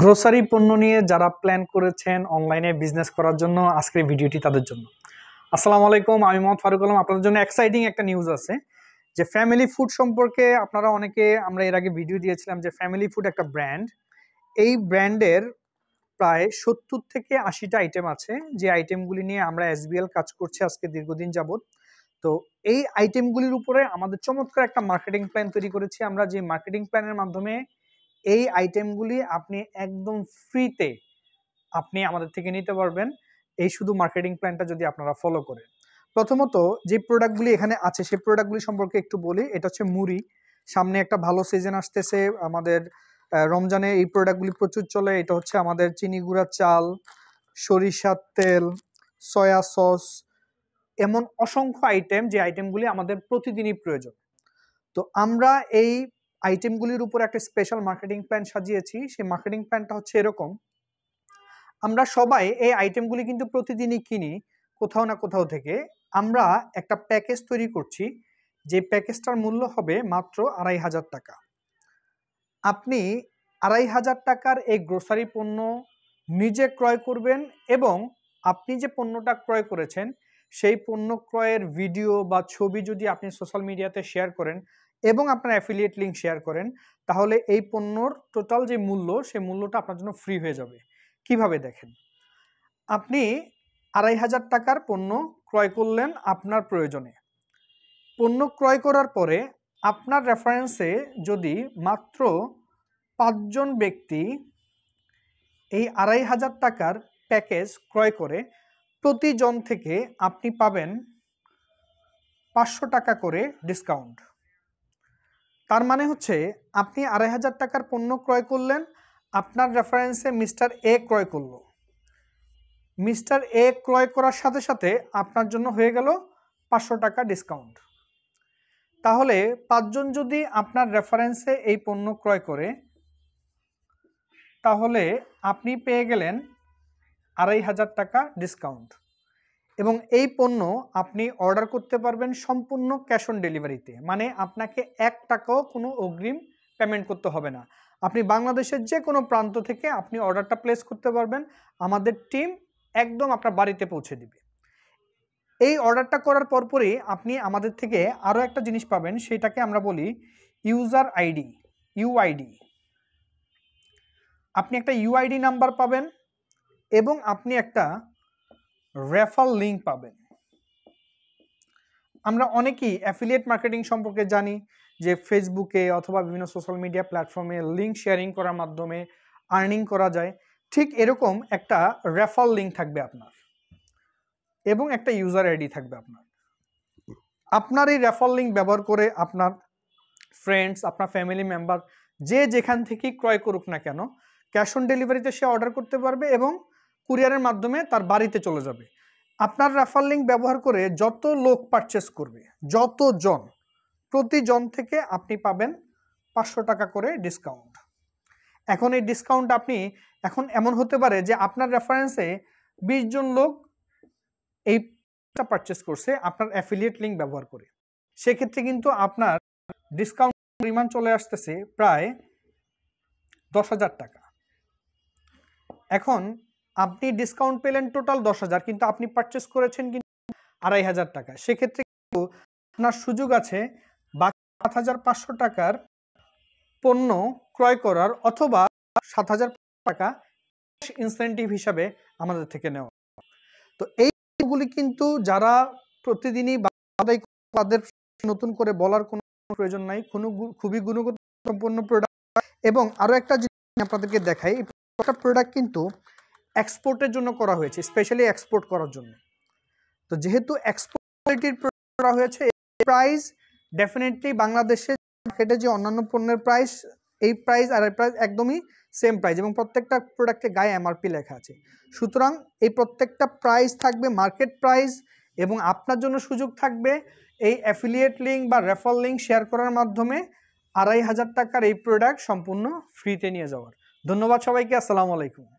grocery পণ্য নিয়ে যারা প্ল্যান করেছেন অনলাইনে বিজনেস করার জন্য আজকের ভিডিওটি তাদের জন্য আসসালামু আলাইকুম আমি মোহাম্মদ ফারুক আলম আপনাদের জন্য এক্সাইটিং একটা নিউজ আছে যে ফ্যামিলি ফুড সম্পর্কে আপনারা অনেকে আমরা এর আগে ভিডিও দিয়েছিলাম যে ফ্যামিলি ফুড একটা ব্র্যান্ড এই ব্র্যান্ডের প্রায় সত্তর থেকে আশিটা আইটেম আছে যে আইটেমগুলি নিয়ে আমরা এস কাজ করছি আজকে দীর্ঘদিন যাবৎ তো এই আইটেমগুলির উপরে আমাদের চমৎকার একটা মার্কেটিং প্ল্যান তৈরি করেছি আমরা যে মার্কেটিং প্ল্যানের মাধ্যমে এই আইটেমগুলি আপনি একদম ফ্রিতে আপনি আমাদের থেকে নিতে পারবেন এই শুধু মার্কেটিং প্ল্যানটা যদি আপনারা ফলো করেন প্রথমত যে প্রোডাক্টগুলি এখানে আছে সেই প্রোডাক্টগুলি সম্পর্কে একটু বলি এটা হচ্ছে মুড়ি সামনে একটা ভালো সিজন আসতেছে আমাদের রমজানে এই প্রোডাক্টগুলি প্রচুর চলে এটা হচ্ছে আমাদের চিনি গুঁড়া চাল সরিষার তেল সয়া সস এমন অসংখ্য আইটেম যে আইটেমগুলি আমাদের প্রতিদিনই প্রয়োজন তো আমরা এই আইটেমগুলির উপর একটা স্পেশাল মার্কেটিং প্ল্যান সাজিয়েছি সেই মার্কেটিং প্ল্যানটা হচ্ছে এরকম আমরা সবাই এই আইটেমগুলি কিন্তু প্রতিদিনই কিনি কোথাও না কোথাও থেকে আমরা একটা প্যাকেজ তৈরি করছি যে প্যাকেজটার মূল্য হবে মাত্র আড়াই হাজার টাকা আপনি আড়াই হাজার টাকার এই গ্রোসারি পণ্য নিজে ক্রয় করবেন এবং আপনি যে পণ্যটা ক্রয় করেছেন সেই পণ্য ক্রয়ের ভিডিও বা ছবি যদি আপনি সোশ্যাল মিডিয়াতে শেয়ার করেন এবং আপনার অ্যাফিলিয়েট লিঙ্ক শেয়ার করেন তাহলে এই পণ্যর টোটাল যে মূল্য সেই মূল্যটা আপনার জন্য ফ্রি হয়ে যাবে কিভাবে দেখেন আপনি আড়াই হাজার টাকার পণ্য ক্রয় করলেন আপনার প্রয়োজনে পণ্য ক্রয় করার পরে আপনার রেফারেন্সে যদি মাত্র পাঁচজন ব্যক্তি এই আড়াই হাজার টাকার প্যাকেজ ক্রয় করে প্রতিজন থেকে আপনি পাবেন পাঁচশো টাকা করে ডিসকাউন্ট তার মানে হচ্ছে আপনি আড়াই হাজার টাকার পণ্য ক্রয় করলেন আপনার রেফারেন্সে মিস্টার এ ক্রয় করল মিস্টার এ ক্রয় করার সাথে সাথে আপনার জন্য হয়ে গেল পাঁচশো টাকা ডিসকাউন্ট তাহলে পাঁচজন যদি আপনার রেফারেন্সে এই পণ্য ক্রয় করে তাহলে আপনি পেয়ে গেলেন আড়াই হাজার টাকা ডিসকাউন্ট এবং এই পণ্য আপনি অর্ডার করতে পারবেন সম্পূর্ণ ক্যাশ অন ডেলিভারিতে মানে আপনাকে এক টাকাও কোনো অগ্রিম পেমেন্ট করতে হবে না আপনি বাংলাদেশের যে কোনো প্রান্ত থেকে আপনি অর্ডারটা প্লেস করতে পারবেন আমাদের টিম একদম আপনার বাড়িতে পৌঁছে দিবে এই অর্ডারটা করার পরপরই আপনি আমাদের থেকে আরও একটা জিনিস পাবেন সেটাকে আমরা বলি ইউজার আইডি ইউআইডি আপনি একটা ইউআইডি নাম্বার পাবেন এবং আপনি একটা রেফার লিঙ্ক পাবেন আমরা অনেকেই অ্যাফিলিয়েট মার্কেটিং সম্পর্কে জানি যে ফেসবুকে অথবা বিভিন্ন সোশ্যাল মিডিয়া প্ল্যাটফর্মে লিঙ্ক শেয়ারিং করার মাধ্যমে আর্নিং করা যায় ঠিক এরকম একটা রেফার লিঙ্ক থাকবে আপনার এবং একটা ইউজার আইডি থাকবে আপনার আপনার এই রেফার লিঙ্ক ব্যবহার করে আপনার ফ্রেন্ডস আপনার ফ্যামিলি মেম্বার যে যেখান থেকেই ক্রয় করুক না কেন ক্যাশ অন ডেলিভারিতে সে অর্ডার করতে পারবে এবং কুরিয়ারের মাধ্যমে তার বাড়িতে চলে যাবে আপনার রেফার লিঙ্ক ব্যবহার করে যত লোক পারচেস করবে যত জন প্রতিজন থেকে আপনি পাবেন পাঁচশো টাকা করে ডিসকাউন্ট এখন এই ডিসকাউন্ট আপনি এখন এমন হতে পারে যে আপনার রেফারেন্সে বিশ জন লোক এই পারচেস করছে আপনার অ্যাফিলিয়েট লিঙ্ক ব্যবহার করে সেক্ষেত্রে কিন্তু আপনার ডিসকাউন্ট পরিমাণ চলে আসতেছে প্রায় দশ হাজার টাকা এখন আপনি ডিসকাউন্ট পেলেন টোটাল দশ হাজার কিন্তু আপনি পারচেস করেছেন কিন্তু আড়াই হাজার টাকা সেক্ষেত্রে কিন্তু আপনার সুযোগ আছে বাকি সাত হাজার পাঁচশো টাকার পণ্য ক্রয় করার অথবা সাত হাজার টাকা ইনসেন্টিভ হিসাবে আমাদের থেকে নেওয়া তো এইগুলি কিন্তু যারা প্রতিদিনই তাদের নতুন করে বলার কোনো প্রয়োজন নাই কোনো খুবই গুণগত সম্পন্ন প্রোডাক্ট এবং আরও একটা জিনিস আপনাদেরকে দেখাই প্রোডাক্ট কিন্তু এক্সপোর্টের জন্য করা হয়েছে স্পেশালি এক্সপোর্ট করার জন্য তো যেহেতু এক্সপোর্ট করা হয়েছে প্রাইস ডেফিনেটলি বাংলাদেশে মার্কেটে যে অন্যান্য পণ্যের প্রাইস এই প্রাইস আর প্রাইস একদমই সেম প্রাইস এবং প্রত্যেকটা প্রোডাক্টে গায়ে এমআরপি লেখা আছে সুতরাং এই প্রত্যেকটা প্রাইস থাকবে মার্কেট প্রাইস এবং আপনার জন্য সুযোগ থাকবে এই অ্যাফিলিয়েট লিঙ্ক বা রেফার লিঙ্ক শেয়ার করার মাধ্যমে আড়াই হাজার টাকার এই প্রোডাক্ট সম্পূর্ণ ফ্রিতে নিয়ে যাওয়ার ধন্যবাদ সবাইকে আসসালামু আলাইকুম